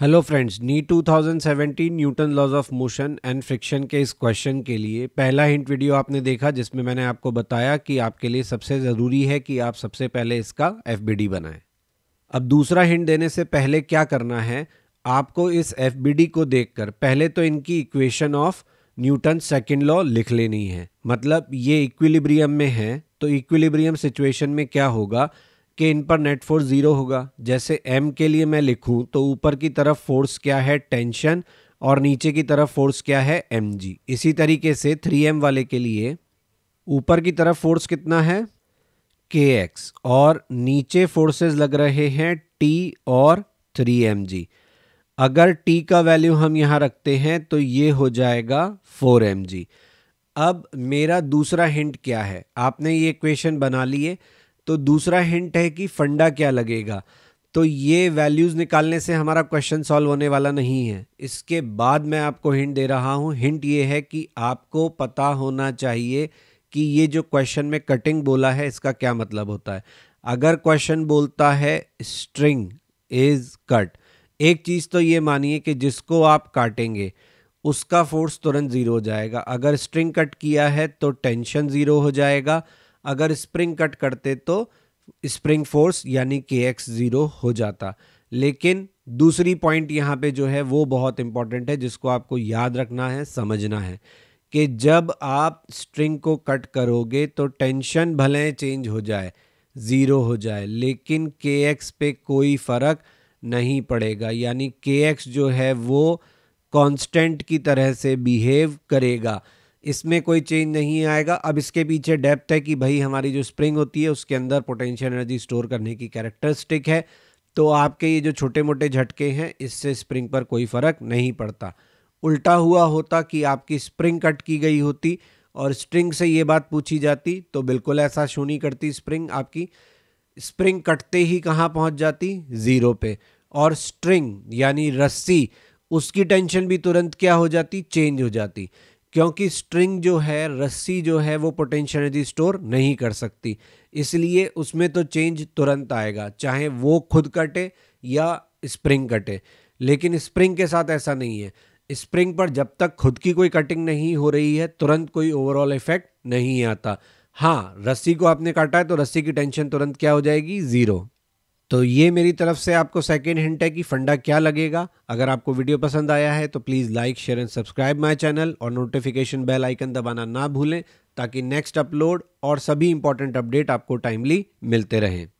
hello friends NEET 2017 Newton laws of motion and friction के इस question के लिए पहला हिंट वीडियो आपने देखा जिसमें मैंने आपको बताया कि आपके लिए सबसे ज़रूरी है कि आप सबसे पहले इसका एफ बनाएं अब दूसरा हिंट देने से पहले क्या करना है आपको इस एफ को देखकर पहले तो इनकी equation of Newton second law लिख लेनी है मतलब ये इक्विलिब्रियम में है तो इक्विलिब्रियम सिचुएशन में क्या होगा कि इन पर नेट फोर्स ज़ीरो होगा जैसे एम के लिए मैं लिखूं तो ऊपर की तरफ फोर्स क्या है टेंशन और नीचे की तरफ फोर्स क्या है एम जी इसी तरीके से थ्री एम वाले के लिए ऊपर की तरफ फोर्स कितना है के एक्स और नीचे फोर्सेस लग रहे हैं टी और थ्री एम जी अगर टी का वैल्यू हम यहाँ रखते हैं तो ये हो जाएगा फोर एम जी अब मेरा दूसरा हिंट क्या है आपने ये क्वेश्चन बना लिए तो दूसरा हिंट है कि फंडा क्या लगेगा तो ये वैल्यूज़ निकालने से हमारा क्वेश्चन सॉल्व होने वाला नहीं है इसके बाद मैं आपको हिंट दे रहा हूँ हिंट ये है कि आपको पता होना चाहिए कि ये जो क्वेश्चन में कटिंग बोला है इसका क्या मतलब होता है अगर क्वेश्चन बोलता है स्ट्रिंग इज कट एक चीज़ तो ये मानिए कि जिसको आप काटेंगे उसका फोर्स तुरंत ज़ीरो हो जाएगा अगर स्ट्रिंग कट किया है तो टेंशन ज़ीरो हो जाएगा अगर स्प्रिंग कट करते तो स्प्रिंग फोर्स यानी के एक्स ज़ीरो हो जाता लेकिन दूसरी पॉइंट यहाँ पे जो है वो बहुत इंपॉर्टेंट है जिसको आपको याद रखना है समझना है कि जब आप स्ट्रिंग को कट करोगे तो टेंशन भले चेंज हो जाए ज़ीरो हो जाए लेकिन के एक्स पे कोई फ़र्क नहीं पड़ेगा यानी के एक्स जो है वो कांस्टेंट की तरह से बिहेव करेगा इसमें कोई चेंज नहीं आएगा अब इसके पीछे डेप्थ है कि भाई हमारी जो स्प्रिंग होती है उसके अंदर पोटेंशियल एनर्जी स्टोर करने की कैरेक्टरिस्टिक है तो आपके ये जो छोटे मोटे झटके हैं इससे स्प्रिंग पर कोई फ़र्क नहीं पड़ता उल्टा हुआ होता कि आपकी स्प्रिंग कट की गई होती और स्ट्रिंग से ये बात पूछी जाती तो बिल्कुल ऐसा नहीं करती स्प्रिंग आपकी स्प्रिंग कटते ही कहाँ पहुँच जाती ज़ीरो पे और स्ट्रिंग यानी रस्सी उसकी टेंशन भी तुरंत क्या हो जाती चेंज हो जाती क्योंकि स्ट्रिंग जो है रस्सी जो है वो पोटेंशियल एनर्जी स्टोर नहीं कर सकती इसलिए उसमें तो चेंज तुरंत आएगा चाहे वो खुद कटे या स्प्रिंग कटे लेकिन स्प्रिंग के साथ ऐसा नहीं है स्प्रिंग पर जब तक खुद की कोई कटिंग नहीं हो रही है तुरंत कोई ओवरऑल इफेक्ट नहीं आता हाँ रस्सी को आपने काटा है तो रस्सी की टेंशन तुरंत क्या हो जाएगी ज़ीरो तो ये मेरी तरफ से आपको सेकेंड हिंट है कि फंडा क्या लगेगा अगर आपको वीडियो पसंद आया है तो please like share and subscribe my channel और नोटिफिकेशन बेल आइकन दबाना ना भूलें ताकि नेक्स्ट अपलोड और सभी इंपॉर्टेंट अपडेट आपको टाइमली मिलते रहें